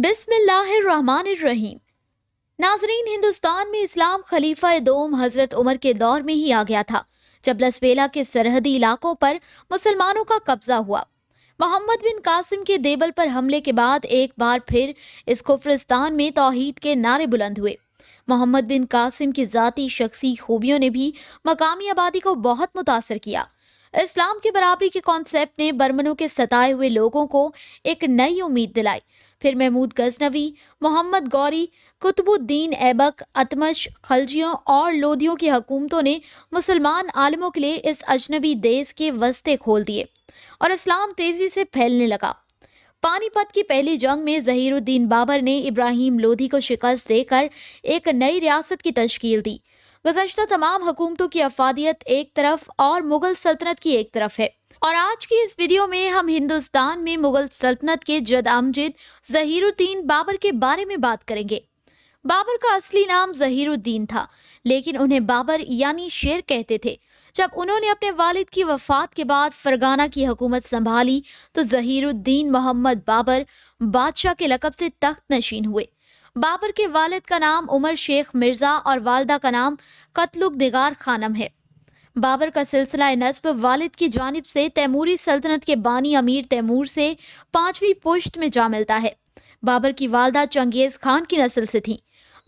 बिसमीम नाजरीन हिंदुस्तान में इस्लाम खलीफा दोम हज़रत उमर के दौर में ही आ गया था जब लसवेला के सरहदी इलाकों पर मुसलमानों का कब्ज़ा हुआ मोहम्मद बिन कासिम के देबल पर हमले के बाद एक बार फिर इस कुफरिस्तान में तोहहीद के नारे बुलंद हुए मोहम्मद बिन कासिम की ज़ाती शख्सी खूबियों ने भी मकामी आबादी को बहुत मुतासर किया इस्लाम की बराबरी के कॉन्सेप्ट ने बर्मनों के सताए हुए लोगों को एक नई उम्मीद दिलाई फिर महमूद गजनवी मोहम्मद गौरी कुतुबुद्दीन ऐबक अतमश खलजियों और लोधियों की हुकूमतों ने मुसलमान आलमों के लिए इस अजनबी देश के वस्ते खोल दिए और इस्लाम तेज़ी से फैलने लगा पानीपत की पहली जंग में जहीरुद्दीन बाबर ने इब्राहिम लोधी को शिकस्त देकर एक नई रियासत की तश्कील दी गुजशत तमाम हुकूमतों की अफादियत एक तरफ और मुगल सल्तनत की एक तरफ है और आज की इस वीडियो में हम हिंदुस्तान में मुगल सल्तनत के जद आमजिद जहीरुद्दीन बाबर के बारे में बात करेंगे बाबर का असली नाम जहीरुद्दीन था लेकिन उन्हें बाबर यानी शेर कहते थे जब उन्होंने अपने वालिद की वफात के बाद फरगाना की हुकूमत संभाली तो जहीरुद्दीन मोहम्मद बाबर बादशाह के लकब से तख्त नशीन हुए बाबर के वालिद का नाम उमर शेख मिर्ज़ा और वालदा का नाम कतलुक निगार खानम है बाबर का सिलसिला नस्ब वालिद की जानब से तैमूरी सल्तनत के बानी अमीर तैमूर से पाँचवीं पुश्त में जा मिलता है बाबर की वालदा चंगेज़ खान की नस्ल से थी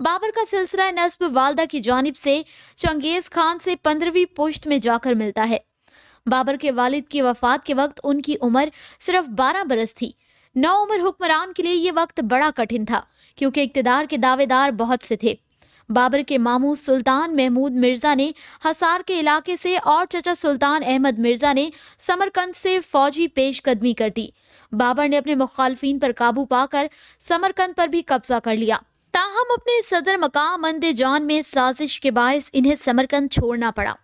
बाबर का सिलसिला नस्ब वालदा की जानब से चंगेज़ खान से पंद्रहवीं पुश्त में जाकर मिलता है बाबर के वालिद की वफात के वक्त उनकी उम्र सिर्फ बारह बरस थी नौ उम्र हुक्मरान के लिए ये वक्त बड़ा कठिन था क्योंकि इकतदार के दावेदार बहुत से थे बाबर के मामू सुल्तान महमूद मिर्ज़ा ने हसार के इलाके से और चचा सुल्तान अहमद मिर्ज़ा ने समरकंद से फौजी पेशकदमी कर दी बाबर ने अपने मुखालफी पर काबू पाकर समरकंद पर भी कब्जा कर लिया ताहम अपने सदर मकाम मंद जान में साजिश के बायस इन्हें समरकंद छोड़ना पड़ा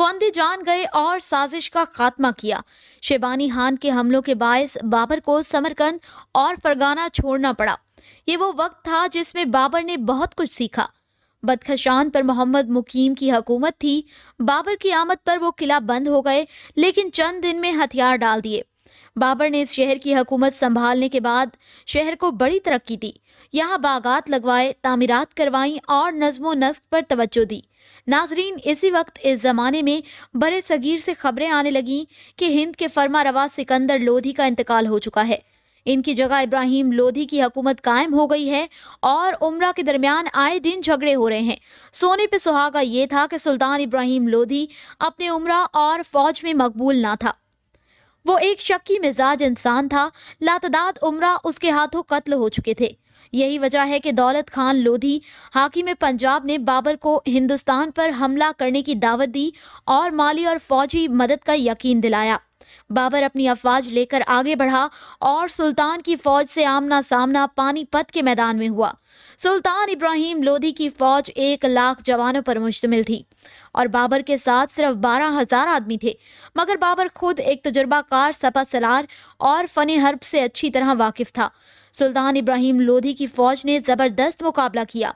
वंदी जान गए और साजिश का खात्मा किया शेबानी खान के हमलों के बायस बाबर को समरकंद और फरगाना छोड़ना पड़ा ये वो वक्त था जिसमें बाबर ने बहुत कुछ सीखा बदखशान पर मोहम्मद मुकीम की हकूमत थी बाबर की आमद पर वो किला बंद हो गए लेकिन चंद दिन में हथियार डाल दिए बाबर ने इस शहर की हकूमत संभालने के बाद शहर को बड़ी तरक्की दी यहाँ बागात लगवाए तामीरात करवाई और नज्मो नस्क पर तवज्जो दी नाजरीन इसी वक्त इस ज़माने में बड़े सगीर से खबरें आने लगीं कि हिंद के फर्मा रवा सिकंदर लोधी का इंतकाल हो चुका है इनकी जगह इब्राहिम लोधी की हुकूमत कायम हो गई है और उम्र के दरमियान आए दिन झगड़े हो रहे हैं सोने पे सुहागा ये था कि सुल्तान इब्राहिम लोधी अपने उम्र और फौज में मकबूल ना था वो एक शक्की मिजाज इंसान था लातदाद उम्र उसके हाथों कत्ल हो चुके थे यही वजह है कि दौलत खान लोधी हाकिम पंजाब ने बाबर को हिंदुस्तान पर हमला करने की दावत दी और माली और फौजी मदद का यकीन दिलाया बाबर अपनी अफवाज लेकर आगे बढ़ा और सुल्तान की फौज से आमना सामना पानीपत के मैदान में हुआ सुल्तान इब्राहिम लोधी की फौज एक लाख जवानों पर मुश्तमिल थी और बाबर के साथ सिर्फ बारह हजार आदमी थे मगर बाबर खुद एक तजुर्बाकार सपा सलार और फन हर्ब से अच्छी तरह वाकिफ था सुल्तान इब्राहिम लोधी की फौज ने ज़बरदस्त मुकाबला किया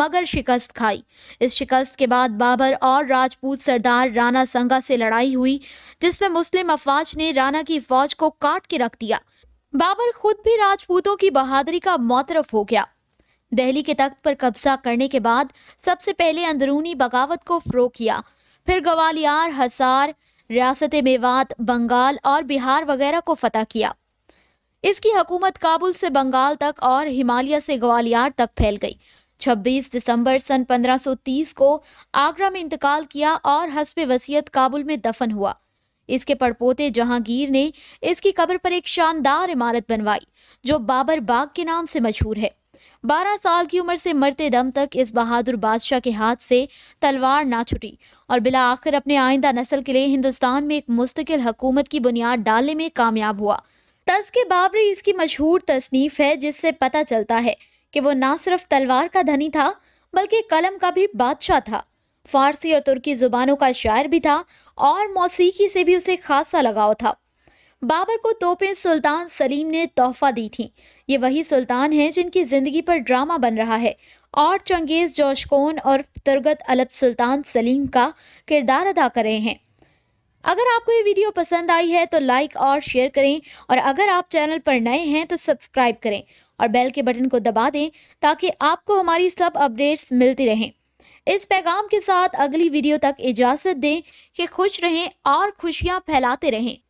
मगर शिकस्त खाई इस शिकस्त के बाद बाबर और राजपूत सरदार राणा संगा से लड़ाई हुई जिसमें मुस्लिम अफवाज ने राणा की फौज को काट के रख दिया बाबर खुद भी राजपूतों की बहादुरी का मोतरफ हो गया दिल्ली के तख्त पर कब्जा करने के बाद सबसे पहले अंदरूनी बगावत को फ़रोग किया फिर ग्वालियर हसार रियासत मेवात बंगाल और बिहार वगैरह को फतह किया इसकी हकूमत काबुल से बंगाल तक और हिमालय से ग्वालियर तक फैल गई 26 दिसंबर सन 1530 को आगरा में इंतकाल किया और हसब वसीयत काबुल में दफन हुआ इसके पड़पोते जहांगीर ने इसकी कब्र पर एक शानदार इमारत बनवाई जो बाबर बाग के नाम से मशहूर है बारह साल की उम्र से मरते दम तक इस बहादुर बादशाह के हाथ से तलवार ना छुटी और बिला आखिर अपने आइंदा नस्ल के लिए हिंदुस्तान में एक मुस्तकिल हकूमत की बुनियाद डालने में कामयाब हुआ के बाबरी इसकी मशहूर तसनीफ है जिससे पता चलता है कि वो ना सिर्फ तलवार का धनी था बल्कि कलम का भी बादशाह था फारसी और तुर्की ज़ुबानों का शायर भी था और मौसीकी से भी उसे खासा लगाव था बाबर को तोपें सुल्तान सलीम ने तोहफा दी थी ये वही सुल्तान हैं जिनकी ज़िंदगी पर ड्रामा बन रहा है और चंगेज़ जोशकोन और तरगत अलब सुल्तान सलीम का किरदार अदा कर रहे हैं अगर आपको ये वीडियो पसंद आई है तो लाइक और शेयर करें और अगर आप चैनल पर नए हैं तो सब्सक्राइब करें और बेल के बटन को दबा दें ताकि आपको हमारी सब अपडेट्स मिलती रहें इस पैगाम के साथ अगली वीडियो तक इजाज़त दें कि खुश रहें और खुशियाँ फैलाते रहें